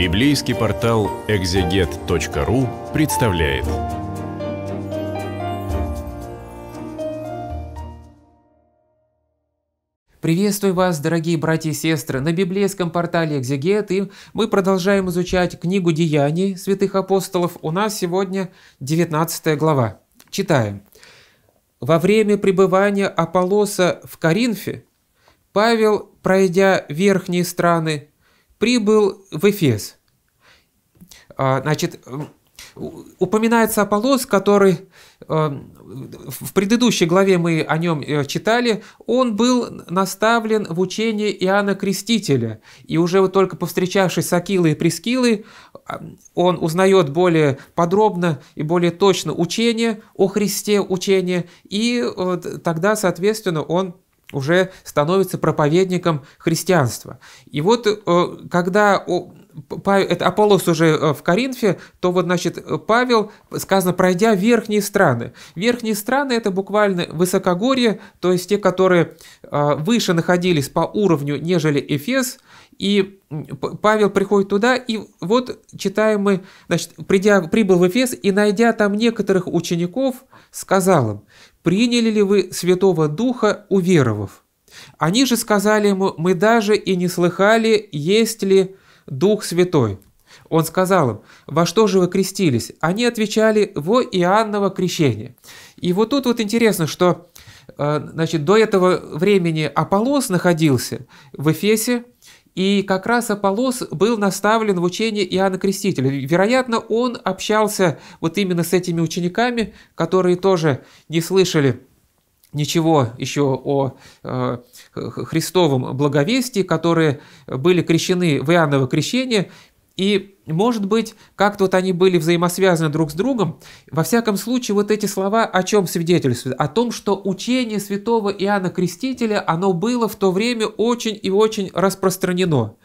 Библейский портал экзегет.ру представляет. Приветствую вас, дорогие братья и сестры, на библейском портале «Экзегет», и мы продолжаем изучать книгу «Деяний святых апостолов». У нас сегодня 19 глава. Читаем. «Во время пребывания Аполлоса в Коринфе Павел, пройдя верхние страны, прибыл в Эфес. А, значит, упоминается Аполлос, который а, в предыдущей главе мы о нем э, читали, он был наставлен в учении Иоанна Крестителя. И уже вот только повстречавшись с Акилой и Прескилой, а, он узнает более подробно и более точно учение о Христе, учение, и э, тогда, соответственно, он уже становится проповедником христианства. И вот э, когда это Аполлос уже э, в Коринфе, то вот, значит, э, Павел, э, сказано, пройдя верхние страны. Верхние страны – это буквально высокогорье, то есть те, которые выше находились по уровню, нежели Эфес, и Павел приходит туда, и вот читаем мы, значит, придя, прибыл в Эфес, и, найдя там некоторых учеников, сказал им, «Приняли ли вы Святого Духа, уверовав?» Они же сказали ему, мы даже и не слыхали, есть ли Дух Святой. Он сказал им, во что же вы крестились? Они отвечали, во Иоанново крещение. И вот тут вот интересно, что э, значит, до этого времени Аполос находился в Эфесе, и как раз Аполос был наставлен в учении Иоанна Крестителя. Вероятно, он общался вот именно с этими учениками, которые тоже не слышали ничего еще о э, Христовом благовестии, которые были крещены в Иоанново крещение, и, может быть, как-то вот они были взаимосвязаны друг с другом. Во всяком случае, вот эти слова о чем свидетельствуют? О том, что учение святого Иоанна Крестителя, оно было в то время очень и очень распространено.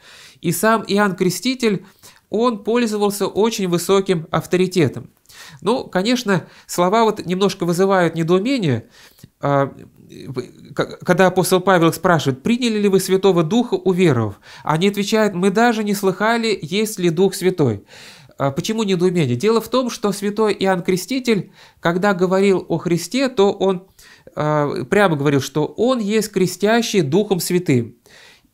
И сам Иоанн Креститель он пользовался очень высоким авторитетом. Ну, конечно, слова вот немножко вызывают недоумение, а, когда апостол Павел спрашивает, приняли ли вы Святого Духа, у веров? Они отвечают, мы даже не слыхали, есть ли Дух Святой. А почему недоумение? Дело в том, что святой Иоанн Креститель, когда говорил о Христе, то он а, прямо говорил, что он есть крестящий Духом Святым.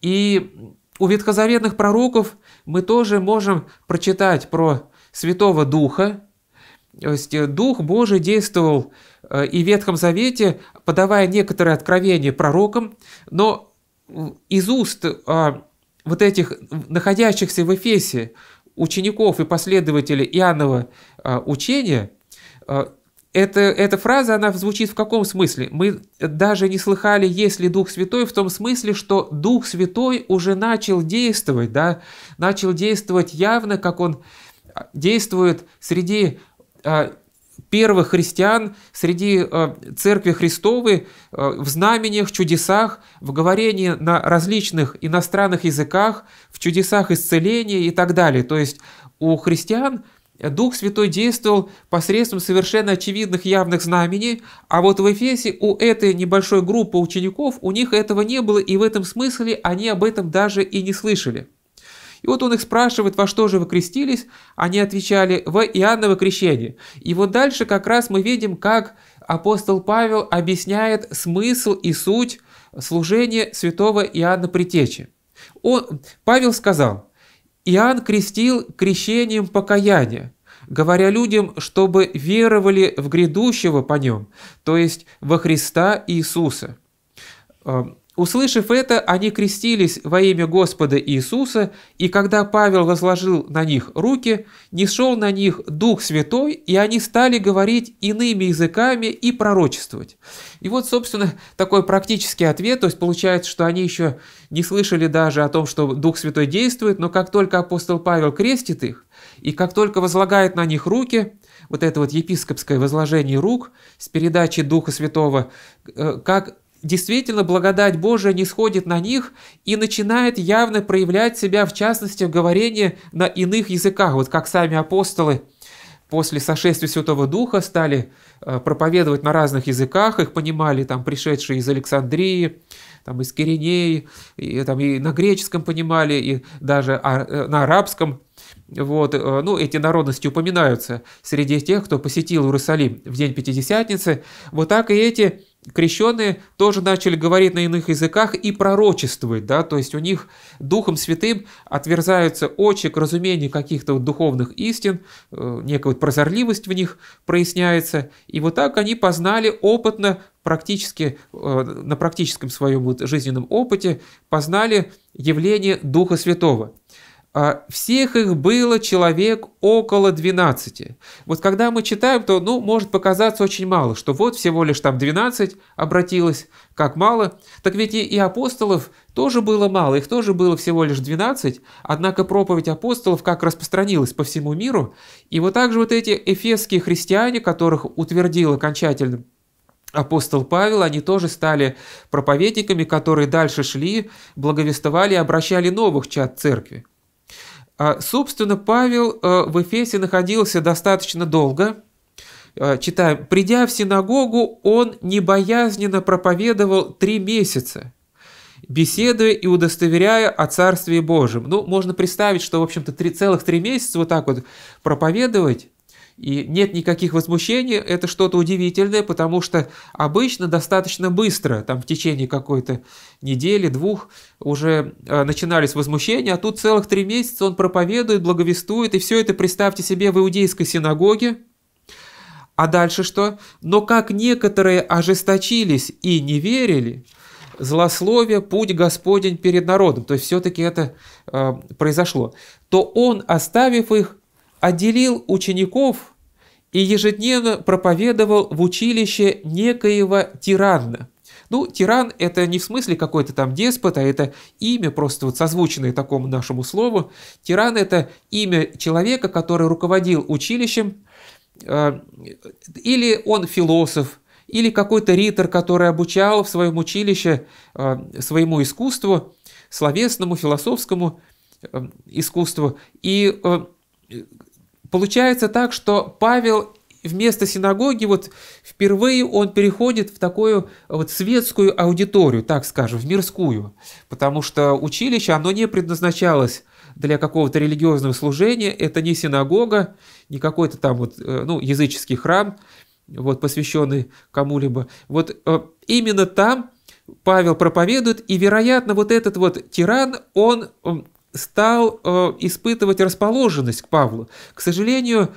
И у ветхозаветных пророков мы тоже можем прочитать про Святого Духа. То есть э, Дух Божий действовал э, и в Ветхом Завете, подавая некоторые откровения пророкам, но из уст а, вот этих находящихся в Эфесе учеников и последователей Иоаннова а, учения а, это, эта фраза, она звучит в каком смысле? Мы даже не слыхали, есть ли Дух Святой, в том смысле, что Дух Святой уже начал действовать, да, начал действовать явно, как он а, действует среди а, первых христиан, среди а, Церкви Христовой, а, в знамениях, чудесах, в говорении на различных иностранных языках, в чудесах исцеления и так далее. То есть у христиан – Дух Святой действовал посредством совершенно очевидных явных знамений, а вот в Эфесе у этой небольшой группы учеников у них этого не было, и в этом смысле они об этом даже и не слышали. И вот он их спрашивает, во что же вы крестились, они отвечали, в Иоанново крещение. И вот дальше как раз мы видим, как апостол Павел объясняет смысл и суть служения святого Иоанна Притечи. Он, Павел сказал – Иоанн крестил крещением покаяния, говоря людям, чтобы веровали в грядущего по нем, то есть во Христа Иисуса. Э, Услышав это, они крестились во имя Господа Иисуса, и когда Павел возложил на них руки, не шел на них Дух Святой, и они стали говорить иными языками и пророчествовать. И вот, собственно, такой практический ответ, то есть получается, что они еще не слышали даже о том, что Дух Святой действует, но как только апостол Павел крестит их, и как только возлагает на них руки, вот это вот епископское возложение рук с передачей Духа Святого, э, как Действительно, благодать Божия не сходит на них и начинает явно проявлять себя, в частности, в говорении на иных языках, вот как сами апостолы после сошествия Святого Духа стали э, проповедовать на разных языках, их понимали там пришедшие из Александрии, там из Киринеи, и, там и на греческом понимали, и даже а, э, на арабском. Вот, э, ну, эти народности упоминаются среди тех, кто посетил Иерусалим в день Пятидесятницы. Вот так и эти крещенные тоже начали говорить на иных языках и пророчествовать, да, то есть у них Духом Святым отверзаются очи к разумению каких-то вот духовных истин, э, некая вот прозорливость в них проясняется, и вот так они познали опытно, практически, э, на практическом своем вот жизненном опыте, познали явление Духа Святого – а всех их было человек около 12. Вот когда мы читаем, то, ну, может показаться очень мало, что вот всего лишь там 12 обратилось, как мало. Так ведь и, и апостолов тоже было мало, их тоже было всего лишь 12, однако проповедь апостолов как распространилась по всему миру. И вот также вот эти эфесские христиане, которых утвердил окончательно апостол Павел, они тоже стали проповедниками, которые дальше шли, благовествовали и обращали новых чад церкви. А, собственно, Павел э, в Эфесе находился достаточно долго. Э, читаем. «Придя в синагогу, он небоязненно проповедовал три месяца, беседуя и удостоверяя о Царстве Божьем». Ну, можно представить, что, в общем-то, три целых три месяца вот так вот проповедовать – и нет никаких возмущений, это что-то удивительное, потому что обычно достаточно быстро, там в течение какой-то недели, двух, уже э, начинались возмущения, а тут целых три месяца он проповедует, благовествует, и все это, представьте себе, в иудейской синагоге. А дальше что? Но как некоторые ожесточились и не верили, злословие, путь Господень перед народом, то есть все-таки это э, произошло, то он, оставив их, отделил учеников и ежедневно проповедовал в училище некоего тирана. Ну, тиран – это не в смысле какой-то там деспот, а это имя, просто вот созвучное такому нашему слову. Тиран – это имя человека, который руководил училищем, э, или он философ, или какой-то ритор, который обучал в своем училище э, своему искусству, словесному, философскому э, искусству. И Получается так, что Павел вместо синагоги вот впервые он переходит в такую вот светскую аудиторию, так скажем, в мирскую, потому что училище, оно не предназначалось для какого-то религиозного служения, это не синагога, не какой-то там вот, э, ну, языческий храм, вот, посвященный кому-либо. Вот э, именно там Павел проповедует, и, вероятно, вот этот вот тиран, он стал э, испытывать расположенность к Павлу. К сожалению,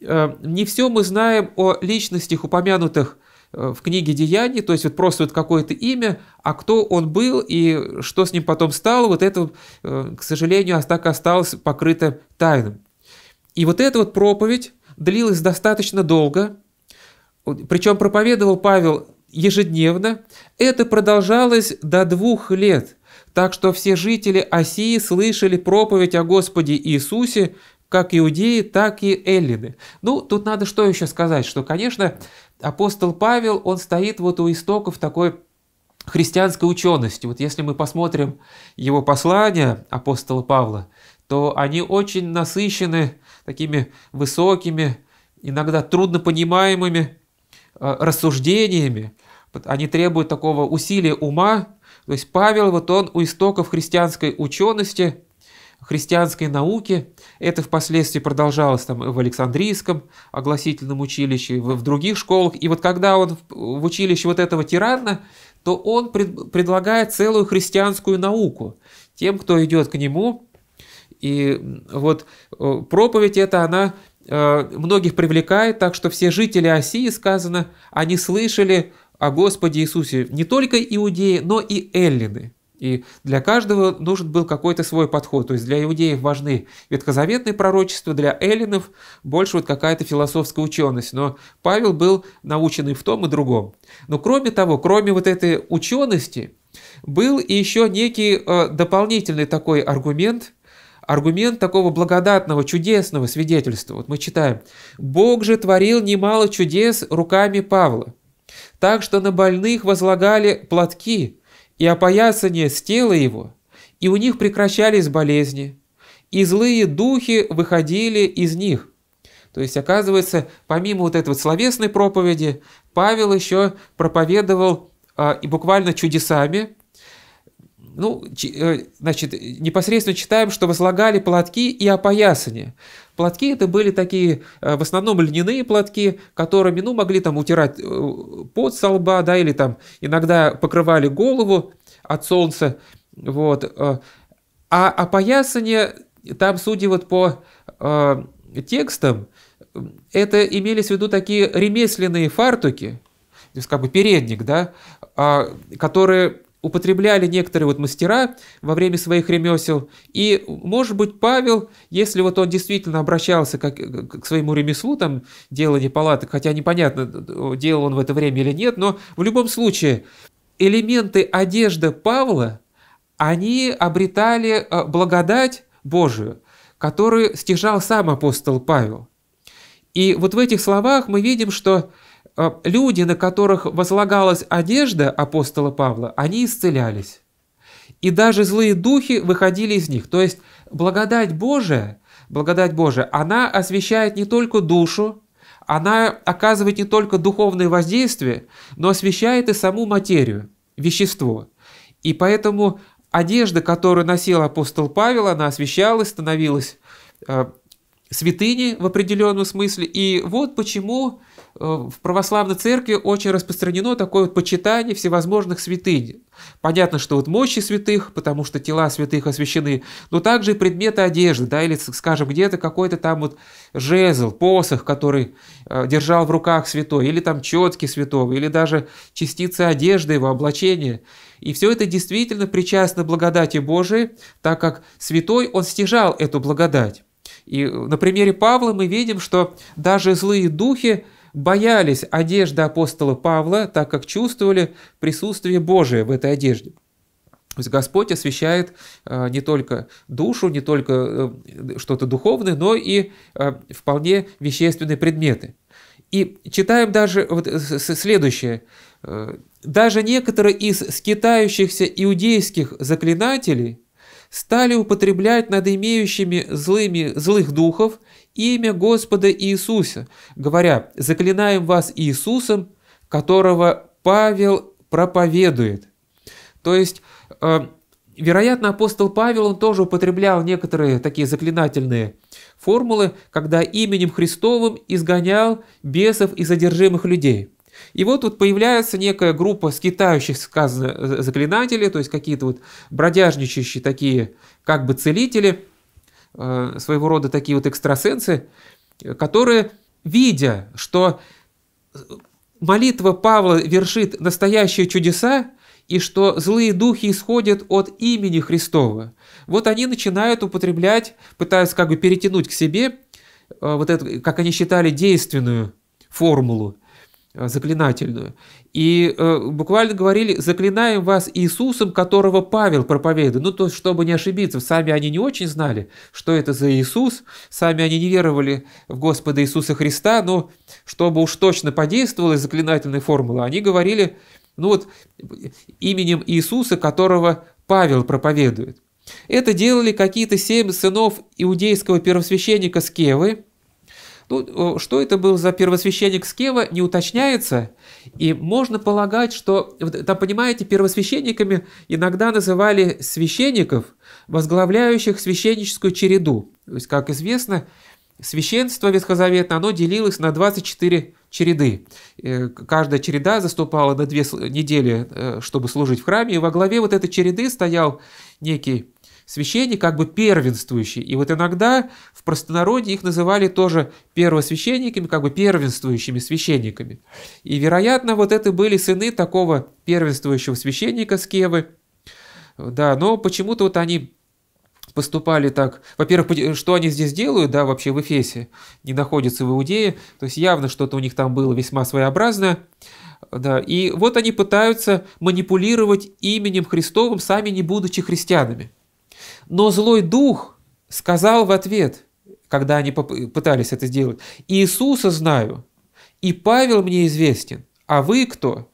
э, не все мы знаем о личностях, упомянутых э, в книге «Деяний», то есть вот просто вот какое-то имя, а кто он был и что с ним потом стало, вот это, э, к сожалению, так осталось покрыто тайным. И вот эта вот проповедь длилась достаточно долго, причем проповедовал Павел ежедневно. Это продолжалось до двух лет – так что все жители Осии слышали проповедь о Господе Иисусе, как иудеи, так и эллины. Ну, тут надо что еще сказать, что, конечно, апостол Павел, он стоит вот у истоков такой христианской учености. Вот если мы посмотрим его послания апостола Павла, то они очень насыщены такими высокими, иногда труднопонимаемыми э, рассуждениями. Они требуют такого усилия ума, то есть Павел, вот он у истоков христианской учености, христианской науки, это впоследствии продолжалось там в Александрийском огласительном училище, в, других школах. И вот когда он в училище вот этого тирана, то он пред, предлагает целую христианскую науку тем, кто идет к нему. И вот э, проповедь эта, она э, многих привлекает, так что все жители Осии, сказано, они слышали о Господе Иисусе не только иудеи, но и эллины. И для каждого нужен был какой-то свой подход. То есть для иудеев важны ветхозаветные пророчества, для эллинов больше вот какая-то философская ученость. Но Павел был научен и в том, и другом. Но кроме того, кроме вот этой учености, был и еще некий э, дополнительный такой аргумент, аргумент такого благодатного, чудесного свидетельства. Вот мы читаем. «Бог же творил немало чудес руками Павла» так что на больных возлагали платки и опоясание с тела его, и у них прекращались болезни, и злые духи выходили из них. То есть, оказывается, помимо вот этой вот словесной проповеди, Павел еще проповедовал а, и буквально чудесами, ну, э, значит, непосредственно читаем, что возлагали платки и опоясания. Платки это были такие, э, в основном льняные платки, которыми, ну, могли там утирать э, под со лба, да, или там иногда покрывали голову от солнца, вот. А опоясание, там, судя вот по э, текстам, это имелись в виду такие ремесленные фартуки, то есть как бы передник, да, а, которые употребляли некоторые вот мастера во время своих ремесел. И, может быть, Павел, если вот он действительно обращался как, к своему ремеслу, там, делание палаток, хотя непонятно, делал он в это время или нет, но в любом случае элементы одежды Павла, они обретали э, благодать Божию, которую стяжал сам апостол Павел. И вот в этих словах мы видим, что Э, люди, на которых возлагалась одежда апостола Павла, они исцелялись. И даже злые духи выходили из них. То есть благодать Божия, благодать Божия, она освещает не только душу, она оказывает не только духовное воздействие, но освещает и саму материю, вещество. И поэтому одежда, которую носил апостол Павел, она освещалась, становилась э, святыни в определенном смысле. И вот почему э, в православной церкви очень распространено такое вот почитание всевозможных святынь. Понятно, что вот мощи святых, потому что тела святых освящены, но также и предметы одежды, да, или, скажем, где-то какой-то там вот жезл, посох, который э, держал в руках святой, или там четки святого, или даже частицы одежды, его облачения. И все это действительно причастно благодати Божией, так как святой, он стяжал эту благодать. И на примере Павла мы видим, что даже злые духи боялись одежды апостола Павла, так как чувствовали присутствие Божие в этой одежде. То есть Господь освещает э, не только душу, не только э, что-то духовное, но и э, вполне вещественные предметы. И читаем даже вот следующее. Даже некоторые из скитающихся иудейских заклинателей – стали употреблять над имеющими злыми злых духов имя Господа Иисуса, говоря «Заклинаем вас Иисусом, которого Павел проповедует». То есть, э, вероятно, апостол Павел, он тоже употреблял некоторые такие заклинательные формулы, когда именем Христовым изгонял бесов и задержимых людей – и вот тут появляется некая группа скитающих сказано, э, заклинателей, то есть какие-то вот бродяжничающие такие как бы целители, э, своего рода такие вот экстрасенсы, э, которые, видя, что молитва Павла вершит настоящие чудеса, и что злые духи исходят от имени Христова. Вот они начинают употреблять, пытаются как бы перетянуть к себе вот эту, как они считали, действенную формулу Э, заклинательную. И э, буквально говорили, заклинаем вас Иисусом, которого Павел проповедует. Ну, то есть, чтобы не ошибиться, сами они не очень знали, что это за Иисус, сами они не веровали в Господа Иисуса Христа, но чтобы уж точно подействовала заклинательная формула, они говорили, ну вот, именем Иисуса, которого Павел проповедует. Это делали какие-то семь сынов иудейского первосвященника Скевы, ну, что это был за первосвященник Скева, не уточняется. И можно полагать, что, там, понимаете, первосвященниками иногда называли священников, возглавляющих священническую череду. То есть, как известно, священство Ветхозаветное, оно делилось на 24 череды. Э, каждая череда заступала на две недели, э, чтобы служить в храме, и во главе вот этой череды стоял некий священник как бы первенствующий. И вот иногда в простонародье их называли тоже первосвященниками, как бы первенствующими священниками. И, вероятно, вот это были сыны такого первенствующего священника Скевы. Да, но почему-то вот они поступали так. Во-первых, что они здесь делают, да, вообще в Эфесе, не находятся в Иудее, то есть явно что-то у них там было весьма своеобразное. Да, и вот они пытаются манипулировать именем Христовым, сами не будучи христианами. Но злой дух сказал в ответ, когда они пытались это сделать, «Иисуса знаю, и Павел мне известен, а вы кто?»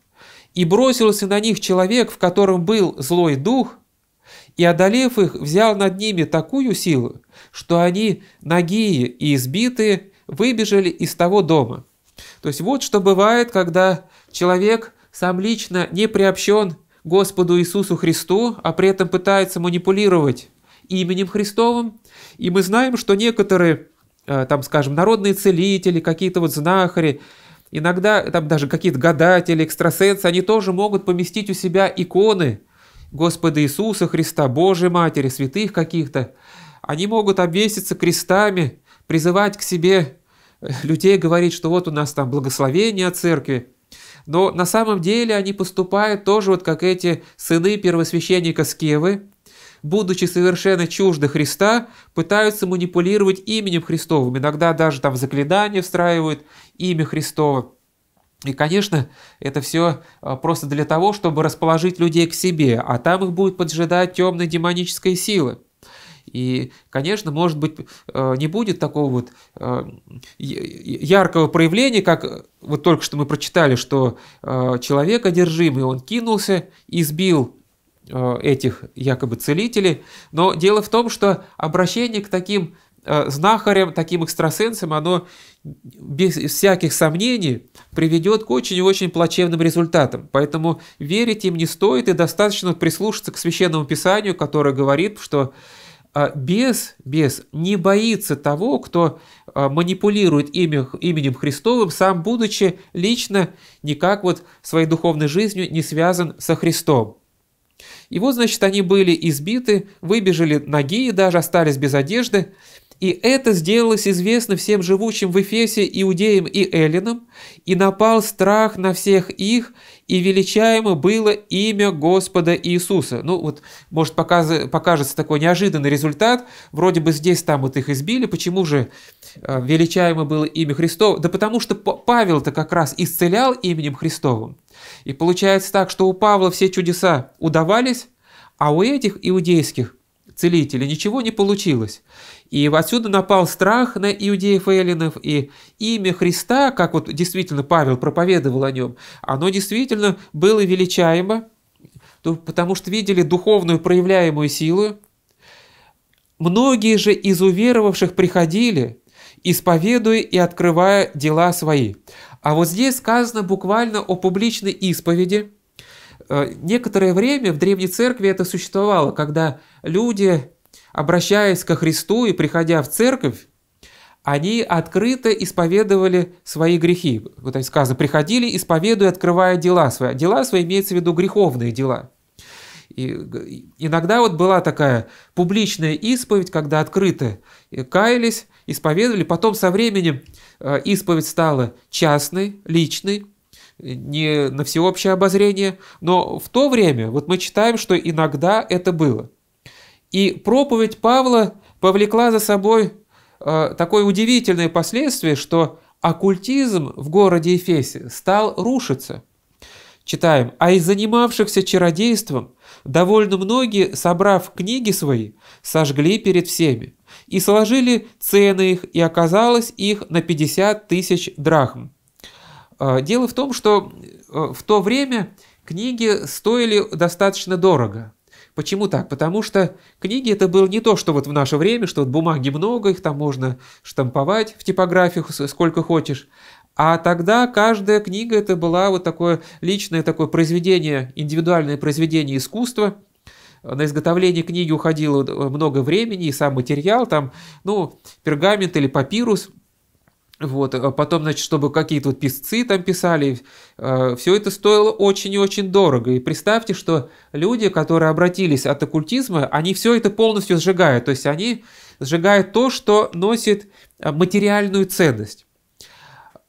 И бросился на них человек, в котором был злой дух, и, одолев их, взял над ними такую силу, что они, нагие и избитые, выбежали из того дома. То есть вот что бывает, когда человек сам лично не приобщен Господу Иисусу Христу, а при этом пытается манипулировать именем Христовым, и мы знаем, что некоторые, э, там, скажем, народные целители, какие-то вот знахари, иногда там даже какие-то гадатели, экстрасенсы, они тоже могут поместить у себя иконы Господа Иисуса Христа, Божьей Матери, святых каких-то. Они могут обвеситься крестами, призывать к себе э, людей, говорить, что вот у нас там благословение от церкви. Но на самом деле они поступают тоже вот как эти сыны первосвященника Скевы, будучи совершенно чужды Христа, пытаются манипулировать именем Христовым. Иногда даже там заклинания встраивают имя Христова. И, конечно, это все а, просто для того, чтобы расположить людей к себе, а там их будет поджидать темная демоническая сила. И, конечно, может быть, а, не будет такого вот а, яркого проявления, как вот только что мы прочитали, что человек одержимый, он кинулся и сбил Э, этих якобы целителей. Но дело в том, что обращение к таким э, знахарям, таким экстрасенсам, оно без всяких сомнений приведет к очень и очень плачевным результатам. Поэтому верить им не стоит и достаточно прислушаться к Священному Писанию, которое говорит, что э, без, без не боится того, кто манипулирует имя, именем Христовым, сам будучи лично никак вот своей духовной жизнью не связан со Христом. И вот, значит, они были избиты, выбежали ноги и даже остались без одежды. И это сделалось известно всем живущим в Эфесе, иудеям и эллинам, и напал страх на всех их, и величаемо было имя Господа Иисуса. Ну вот, может показ... покажется такой неожиданный результат, вроде бы здесь там вот их избили, почему же э, величаемо было имя Христово? Да потому что Павел-то как раз исцелял именем Христовым. И получается так, что у Павла все чудеса удавались, а у этих иудейских целителей ничего не получилось. И отсюда напал страх на иудеев и эллинов, и имя Христа, как вот действительно Павел проповедовал о нем, оно действительно было величаемо, потому что видели духовную проявляемую силу. Многие же из уверовавших приходили – исповедуя и открывая дела свои. А вот здесь сказано буквально о публичной исповеди. Э, некоторое время в Древней Церкви это существовало, когда люди, обращаясь ко Христу и приходя в Церковь, они открыто исповедовали свои грехи. Вот так сказано, приходили, исповедуя, открывая дела свои. Дела свои имеется в виду греховные дела – и иногда вот была такая публичная исповедь, когда открыто э, каялись, исповедовали. Потом со временем э, исповедь стала частной, личной, не на всеобщее обозрение. Но в то время вот мы читаем, что иногда это было. И проповедь Павла повлекла за собой э, такое удивительное последствие, что оккультизм в городе Эфесе стал рушиться – Читаем. «А из занимавшихся чародейством довольно многие, собрав книги свои, сожгли перед всеми и сложили цены их, и оказалось их на 50 тысяч драхм». А, дело в том, что э, в то время книги стоили достаточно дорого. Почему так? Потому что книги это было не то, что вот в наше время, что вот бумаги много, их там можно штамповать в типографиях сколько хочешь. А тогда каждая книга это была вот такое личное такое произведение, индивидуальное произведение искусства. На изготовление книги уходило много времени, и сам материал, там, ну, пергамент или папирус. Вот, а потом, значит, чтобы какие-то вот писцы там писали, а, все это стоило очень и очень дорого. И представьте, что люди, которые обратились от оккультизма, они все это полностью сжигают. То есть они сжигают то, что носит материальную ценность.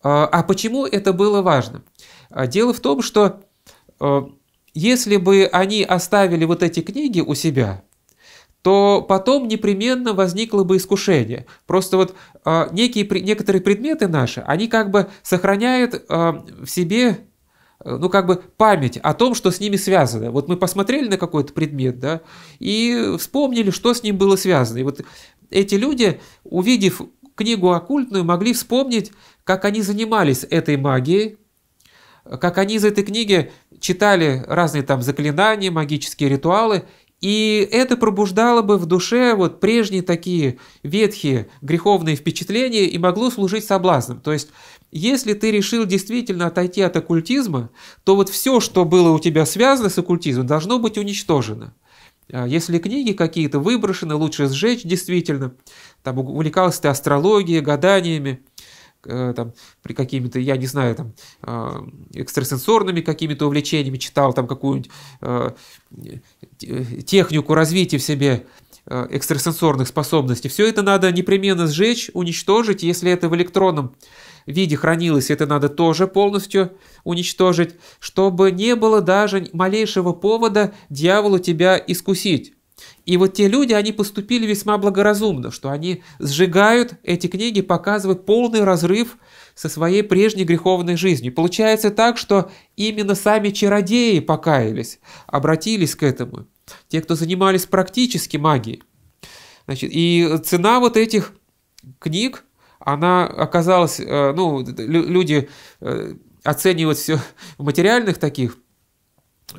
А, а почему это было важно? А, дело в том, что а, если бы они оставили вот эти книги у себя, то потом непременно возникло бы искушение. Просто вот некие, некоторые предметы наши, они как бы сохраняют в себе ну, как бы память о том, что с ними связано. Вот мы посмотрели на какой-то предмет, да, и вспомнили, что с ним было связано. И вот эти люди, увидев книгу оккультную, могли вспомнить, как они занимались этой магией, как они из этой книги читали разные там заклинания, магические ритуалы, и это пробуждало бы в душе вот прежние такие ветхие греховные впечатления и могло служить соблазном. То есть, если ты решил действительно отойти от оккультизма, то вот все, что было у тебя связано с оккультизмом, должно быть уничтожено. А если книги какие-то выброшены, лучше сжечь действительно. Там увлекался ты астрологией, гаданиями, э, там, при какими-то, я не знаю, там, а, экстрасенсорными какими-то увлечениями, читал там какую-нибудь а, технику развития в себе экстрасенсорных способностей. Все это надо непременно сжечь, уничтожить, если это в электронном виде хранилось, это надо тоже полностью уничтожить, чтобы не было даже малейшего повода дьяволу тебя искусить. И вот те люди, они поступили весьма благоразумно, что они сжигают эти книги, показывая полный разрыв со своей прежней греховной жизнью. Получается так, что именно сами чародеи покаялись, обратились к этому. Те, кто занимались практически магией. Значит, и цена вот этих книг она оказалась, э, ну, люди э, оценивают все в материальных таких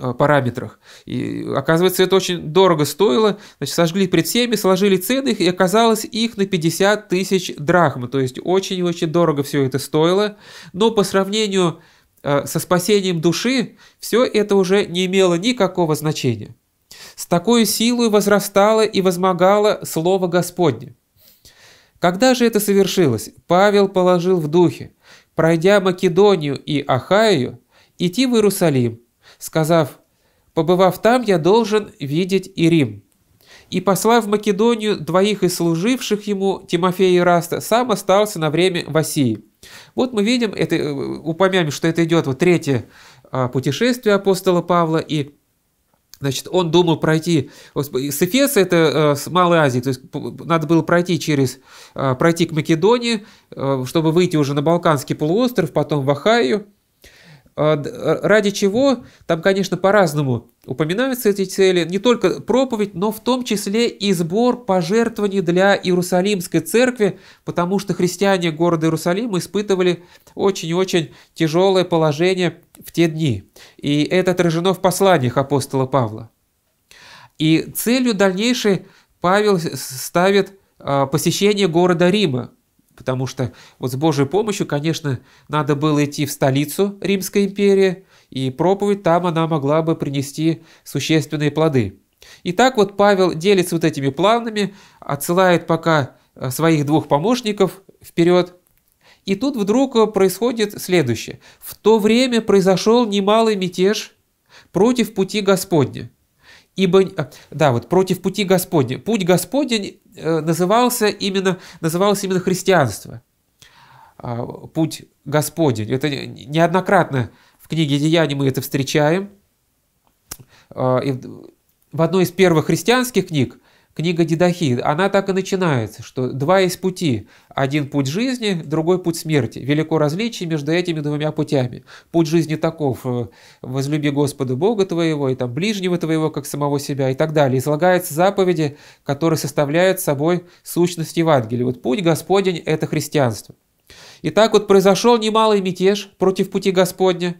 э, параметрах. И оказывается, это очень дорого стоило. Значит, сожгли пред всеми, сложили цены, их, и оказалось их на 50 тысяч драхм. То есть очень-очень дорого все это стоило. Но по сравнению со спасением души, все это уже не имело никакого значения. С такой силой возрастало и возмогало Слово Господне. Когда же это совершилось, Павел положил в духе, пройдя Македонию и Ахаю, идти в Иерусалим, сказав, «Побывав там, я должен видеть и Рим». И, послав в Македонию двоих из служивших ему, Тимофея и Раста, сам остался на время в Осии. Вот мы видим, это, э, упомянем, что это идет вот третье а, путешествие апостола Павла, и Значит, он думал пройти с Эфеса, это э, с Малой Азии, то есть надо было пройти через, э, пройти к Македонии, э, чтобы выйти уже на Балканский полуостров, потом в Ахаю, а, э, ради чего, там, конечно, по-разному упоминаются эти цели, не только проповедь, но в том числе и сбор пожертвований для Иерусалимской церкви, потому что христиане города Иерусалима испытывали очень-очень тяжелое положение в те дни. И это отражено в посланиях апостола Павла. И целью дальнейшей Павел ставит а, посещение города Рима, потому что вот с Божьей помощью, конечно, надо было идти в столицу Римской империи, и проповедь там она могла бы принести существенные плоды. И так вот Павел делится вот этими планами, отсылает пока э, своих двух помощников вперед. И тут вдруг происходит следующее. В то время произошел немалый мятеж против пути Господня ибо, э, да, вот против пути Господня. Путь Господень э, назывался именно, называлось именно христианство. А, путь Господень. Это неоднократно в книге Деяний мы это встречаем. А, и в одной из первых христианских книг Книга Дидахи, она так и начинается, что два есть пути. Один путь жизни, другой путь смерти. Велико различие между этими двумя путями. Путь жизни таков, э, возлюби Господа Бога твоего, и там ближнего твоего, как самого себя, и так далее. Излагаются заповеди, которые составляют собой сущность Евангелия. Вот путь Господень – это христианство. И так вот произошел немалый мятеж против пути Господня,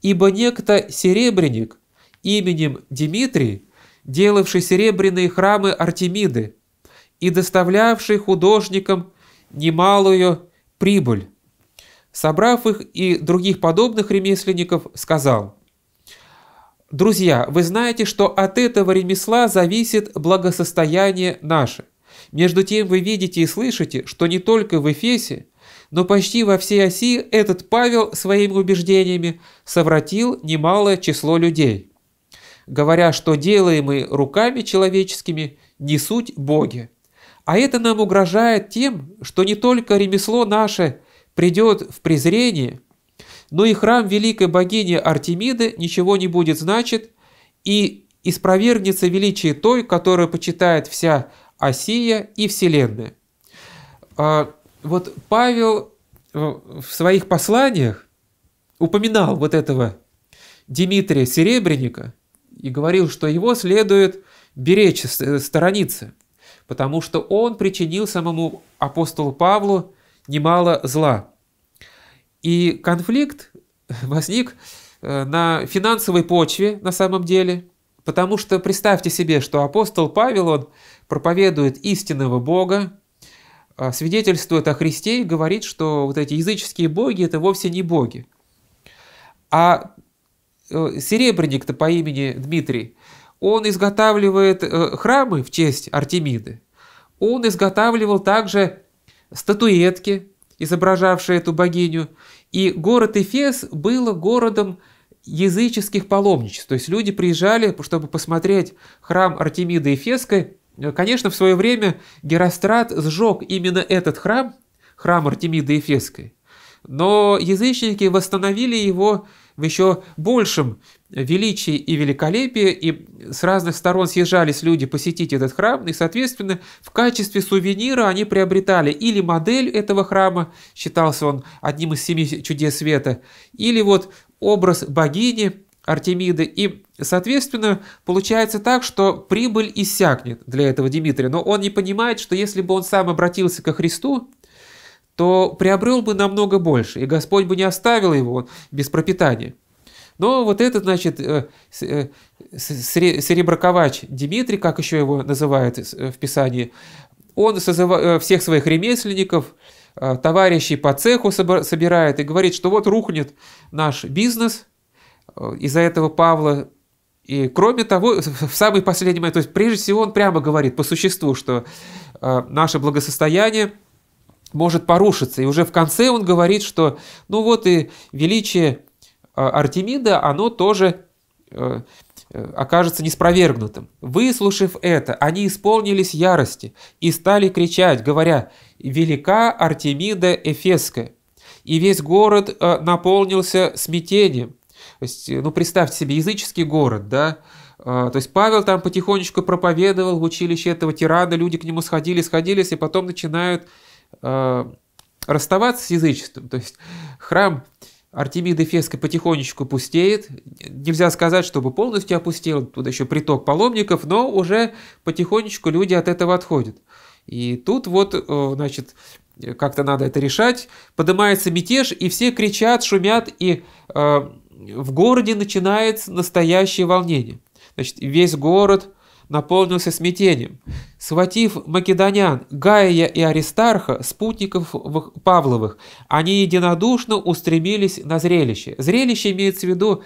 ибо некто серебряник именем Дмитрий делавший серебряные храмы Артемиды и доставлявший художникам немалую прибыль. Собрав их и других подобных ремесленников, сказал, «Друзья, вы знаете, что от этого ремесла зависит благосостояние наше. Между тем вы видите и слышите, что не только в Эфесе, но почти во всей оси этот Павел своими убеждениями совратил немалое число людей» говоря, что делаемые руками человеческими не суть боги. А это нам угрожает тем, что не только ремесло наше придет в презрение, но и храм великой богини Артемиды ничего не будет значить и испровергнется величие той, которую почитает вся Осия и Вселенная. А, вот Павел э, в своих посланиях упоминал вот этого Дмитрия Серебренника – и говорил, что его следует беречь, э, сторониться, потому что он причинил самому апостолу Павлу немало зла. И конфликт возник э, на финансовой почве на самом деле, потому что представьте себе, что апостол Павел, он проповедует истинного Бога, а свидетельствует о Христе и говорит, что вот эти языческие боги – это вовсе не боги. А Э, серебряник-то по имени Дмитрий, он изготавливает э, храмы в честь Артемиды. Он изготавливал также статуэтки, изображавшие эту богиню. И город Эфес был городом языческих паломничеств. То есть люди приезжали, чтобы посмотреть храм Артемиды Эфесской. Конечно, в свое время Герострат сжег именно этот храм, храм Артемиды Эфесской. Но язычники восстановили его в еще большем величии и великолепии, и с разных сторон съезжались люди посетить этот храм, и, соответственно, в качестве сувенира они приобретали или модель этого храма, считался он одним из семи чудес света, или вот образ богини Артемиды, и, соответственно, получается так, что прибыль иссякнет для этого Дмитрия, но он не понимает, что если бы он сам обратился ко Христу, то приобрел бы намного больше, и Господь бы не оставил его без пропитания. Но вот этот, значит, э, э, сереброковач Дмитрий, как еще его называют э, в Писании, он всех своих ремесленников, товарищей по цеху собирает и говорит, что вот рухнет наш бизнес из-за этого Павла. И кроме того, в самый последний момент, то есть прежде всего он прямо говорит по существу, что наше благосостояние – может порушиться. И уже в конце он говорит, что ну вот и величие э, Артемида, оно тоже э, э, окажется неспровергнутым. Выслушав это, они исполнились ярости и стали кричать, говоря «Велика Артемида Эфесская!» И весь город наполнился смятением. То есть, ну, представьте себе, языческий город, да, то есть Павел там потихонечку проповедовал в училище этого тирана, люди к нему сходили, сходились, и потом начинают Э, расставаться с язычеством. То есть храм Артемиды Феска потихонечку пустеет. Нельзя сказать, чтобы полностью опустел, тут еще приток паломников, но уже потихонечку люди от этого отходят. И тут вот, э, значит, как-то надо это решать. Поднимается мятеж, и все кричат, шумят, и э, в городе начинается настоящее волнение. Значит, весь город наполнился смятением. Схватив македонян, Гая и Аристарха, спутников Павловых, они единодушно устремились на зрелище. Зрелище имеется в виду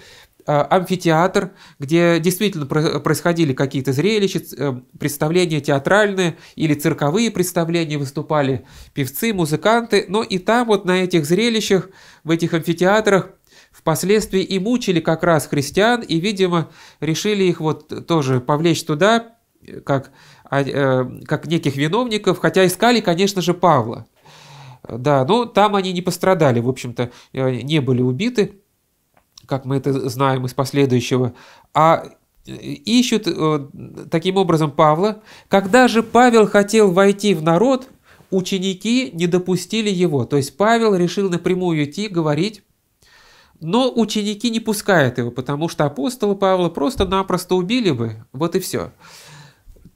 э, амфитеатр, где действительно происходили какие-то зрелища, э, представления театральные или цирковые представления, выступали певцы, музыканты, но и там вот на этих зрелищах, в этих амфитеатрах впоследствии и мучили как раз христиан, и, видимо, решили их вот тоже повлечь туда, как, а, э, как неких виновников, хотя искали, конечно же, Павла. Да, но там они не пострадали, в общем-то, э, не были убиты, как мы это знаем из последующего, а э, ищут таким образом Павла. Когда же Павел хотел войти в народ, ученики не допустили его. То есть Павел решил напрямую идти, говорить, но ученики не пускают его, потому что апостола Павла просто-напросто убили бы, вот и все.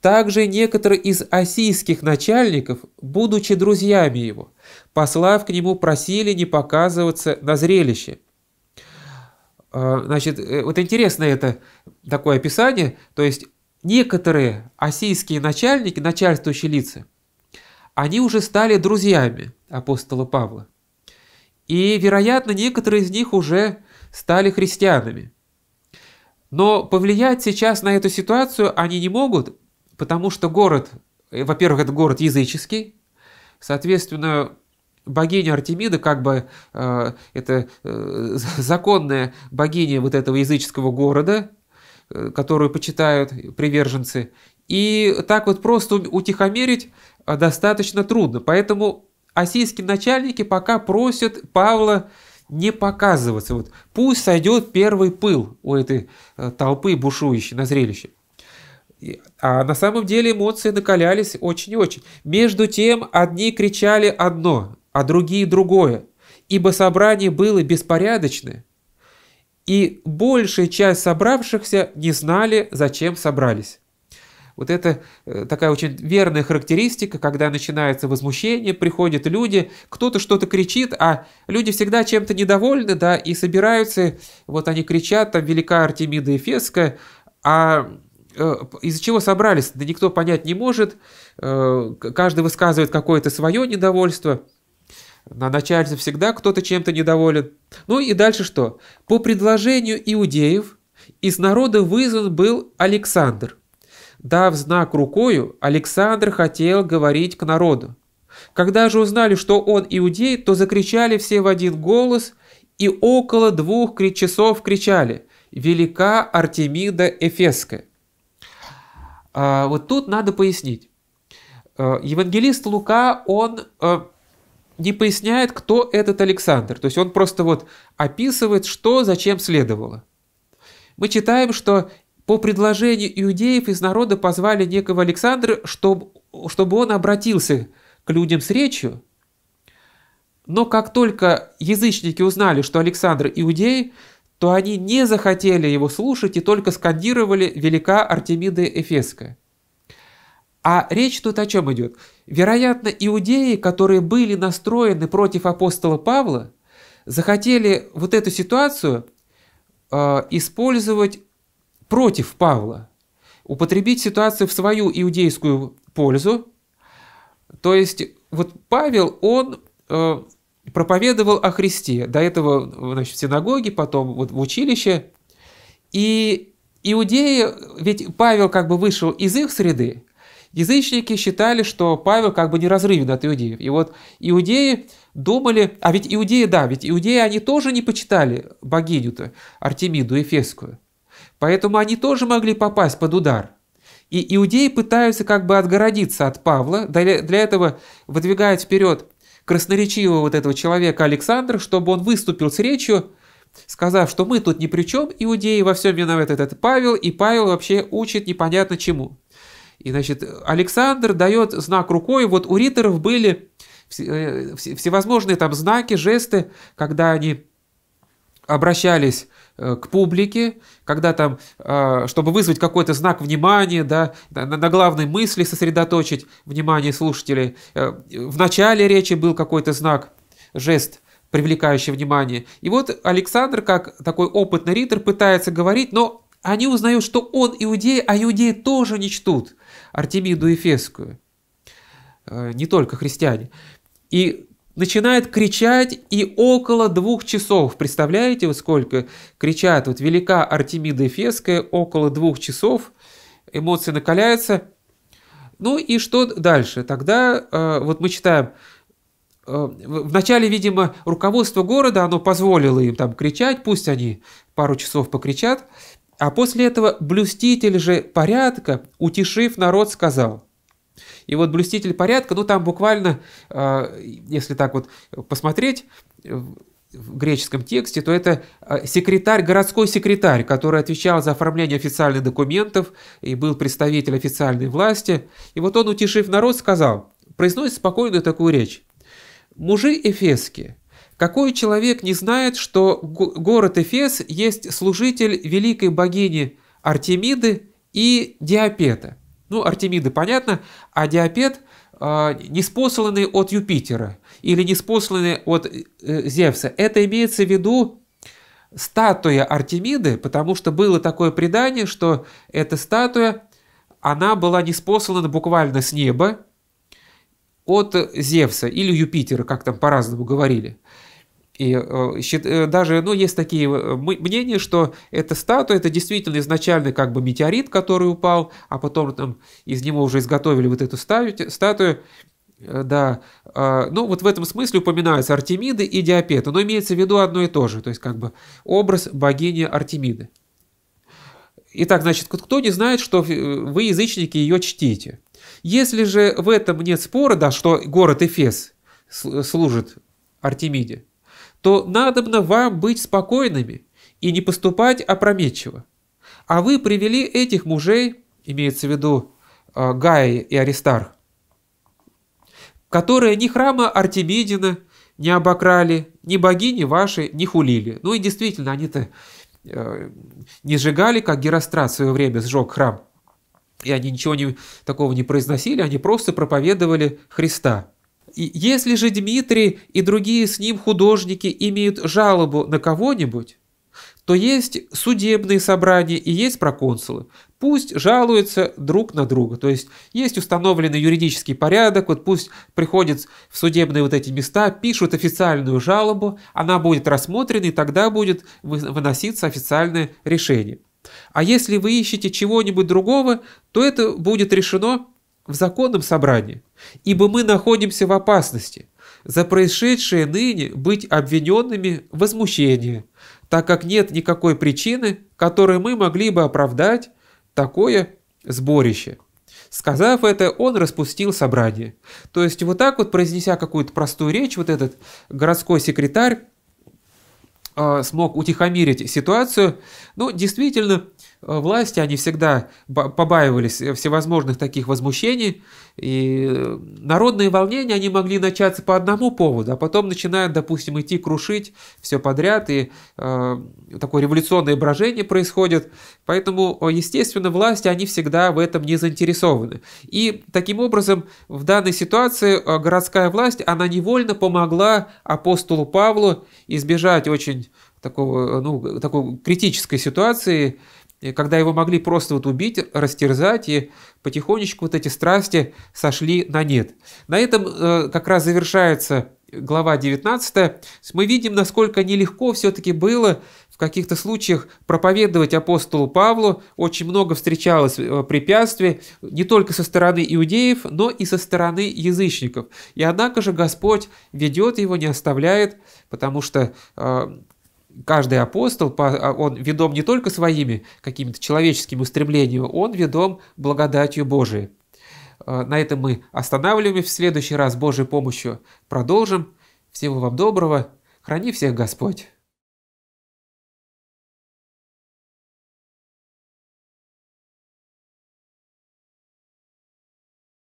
Также некоторые из осийских начальников, будучи друзьями его, послав к нему, просили не показываться на зрелище. А, значит, э, вот интересно это такое описание, то есть некоторые осийские начальники, начальствующие лица, они уже стали друзьями апостола Павла и, вероятно, некоторые из них уже стали христианами. Но повлиять сейчас на эту ситуацию они не могут, потому что город, э, во-первых, это город языческий, соответственно, богиня Артемида, как бы э, это э, законная богиня вот этого языческого города, э, которую почитают приверженцы, и так вот просто утихомирить э, достаточно трудно. Поэтому Осийские начальники пока просят Павла не показываться. Вот. Пусть сойдет первый пыл у этой э, толпы бушующей на зрелище. А на самом деле эмоции накалялись очень и очень. Между тем одни кричали одно, а другие другое, ибо собрание было беспорядочное, и большая часть собравшихся не знали, зачем собрались. Вот это э, такая очень верная характеристика, когда начинается возмущение, приходят люди, кто-то что-то кричит, а люди всегда чем-то недовольны, да, и собираются, вот они кричат, там велика Артемида Эфесская, а э, из-за чего собрались, да никто понять не может, э, каждый высказывает какое-то свое недовольство, на начальство всегда кто-то чем-то недоволен. Ну и дальше что? По предложению иудеев из народа вызван был Александр – Дав знак рукою, Александр хотел говорить к народу. Когда же узнали, что он иудей, то закричали все в один голос и около двух часов кричали «Велика Артемида Эфесская». А, вот тут надо пояснить. А, евангелист Лука, он а, не поясняет, кто этот Александр. То есть он просто вот описывает, что зачем следовало. Мы читаем, что по предложению иудеев из народа позвали некого Александра, чтобы, чтобы он обратился к людям с речью. Но как только язычники узнали, что Александр иудей, то они не захотели его слушать и только скандировали «Велика Артемида Эфеска». А речь тут о чем идет? Вероятно, иудеи, которые были настроены против апостола Павла, захотели вот эту ситуацию э, использовать против Павла, употребить ситуацию в свою иудейскую пользу. То есть вот Павел, он э, проповедовал о Христе, до этого значит, в синагоге, потом вот в училище. И иудеи, ведь Павел как бы вышел из их среды, язычники считали, что Павел как бы неразрывен от иудеев. И вот иудеи думали, а ведь иудеи, да, ведь иудеи, они тоже не почитали богиню-то, Артемиду Эфесскую. Поэтому они тоже могли попасть под удар. И иудеи пытаются как бы отгородиться от Павла, для, для этого выдвигают вперед красноречивого вот этого человека Александра, чтобы он выступил с речью, сказав, что мы тут ни при чем, иудеи во всем виноват этот Павел, и Павел вообще учит непонятно чему. И, значит, Александр дает знак рукой, вот у риторов были э, всевозможные там знаки, жесты, когда они обращались Э, к публике, когда там, э, чтобы вызвать какой-то знак внимания, да, на главной мысли сосредоточить внимание слушателей. Э, в начале речи был какой-то знак, жест, привлекающий внимание. И вот Александр, как такой опытный ритор, пытается говорить, но они узнают, что он иудей, а иудеи тоже не чтут Артемиду Ефесскую. Не только христиане. И начинает кричать и около двух часов, представляете, вот сколько кричат, вот велика Артемида Эфесская, около двух часов, эмоции накаляются. Ну и что дальше? Тогда э, вот мы читаем, э, вначале, видимо, руководство города, оно позволило им там кричать, пусть они пару часов покричат, а после этого блюститель же порядка, утешив народ, сказал – и вот блюститель порядка, ну там буквально, а, если так вот посмотреть, э, в греческом тексте, то это а, секретарь, городской секретарь, который отвечал за оформление официальных документов и был представитель официальной власти. И вот он, утешив народ, сказал, произносит спокойную такую речь. «Мужи эфесские, какой человек не знает, что город Эфес есть служитель великой богини Артемиды и Диапета?» Ну, Артемиды понятно, а Диапет э, а, неспосланный от Юпитера или неспосланный от э, Зевса. Это имеется в виду статуя Артемиды, потому что было такое предание, что эта статуя, она была неспослана буквально с неба от Зевса или Юпитера, как там по-разному говорили. И э, э, даже, ну, есть такие э, мнения, что эта статуя, это действительно изначально как бы метеорит, который упал, а потом там из него уже изготовили вот эту статую, да. Ну, вот в этом смысле упоминаются Артемиды и Диапета, но имеется в виду одно и то же, то есть как бы образ богини Артемиды. Итак, значит, кто не знает, что вы, язычники, ее чтите. Если же в этом нет спора, да, что город Эфес служит Артемиде, то надобно вам быть спокойными и не поступать опрометчиво. А вы привели этих мужей, имеется в виду э, Гая и Аристарх, которые ни храма Артемидина не обокрали, ни богини ваши не хулили. Ну и действительно, они-то э, не сжигали, как Герострат в свое время сжег храм. И они ничего не, такого не произносили, они просто проповедовали Христа. И если же Дмитрий и другие с ним художники имеют жалобу на кого-нибудь, то есть судебные собрания и есть проконсулы. Пусть жалуются друг на друга. То есть есть установленный юридический порядок, вот пусть приходят в судебные вот эти места, пишут официальную жалобу, она будет рассмотрена и тогда будет выноситься официальное решение. А если вы ищете чего-нибудь другого, то это будет решено в законном собрании, ибо мы находимся в опасности за происшедшее ныне быть обвиненными в возмущении, так как нет никакой причины, которой мы могли бы оправдать такое сборище. Сказав это, он распустил собрание. То есть вот так вот, произнеся какую-то простую речь, вот этот городской секретарь э, смог утихомирить ситуацию. Ну, действительно, Э, власти, они всегда побаивались э, всевозможных таких возмущений, и э, народные волнения, они могли начаться по одному поводу, а потом начинают, допустим, идти крушить все подряд, и э, такое революционное брожение происходит, поэтому, естественно, власти, они всегда в этом не заинтересованы. И таким образом, в данной ситуации городская власть, она невольно помогла апостолу Павлу избежать очень такого, ну, такой критической ситуации, когда его могли просто вот убить, растерзать, и потихонечку вот эти страсти сошли на нет. На этом э, как раз завершается глава 19. Мы видим, насколько нелегко все-таки было в каких-то случаях проповедовать апостолу Павлу. Очень много встречалось э, препятствий не только со стороны иудеев, но и со стороны язычников. И однако же Господь ведет его, не оставляет, потому что э, каждый апостол, а, он ведом не только своими какими-то человеческими устремлениями, он ведом благодатью Божией. А, на этом мы останавливаемся. В следующий раз Божьей помощью продолжим. Всего вам доброго. Храни всех Господь.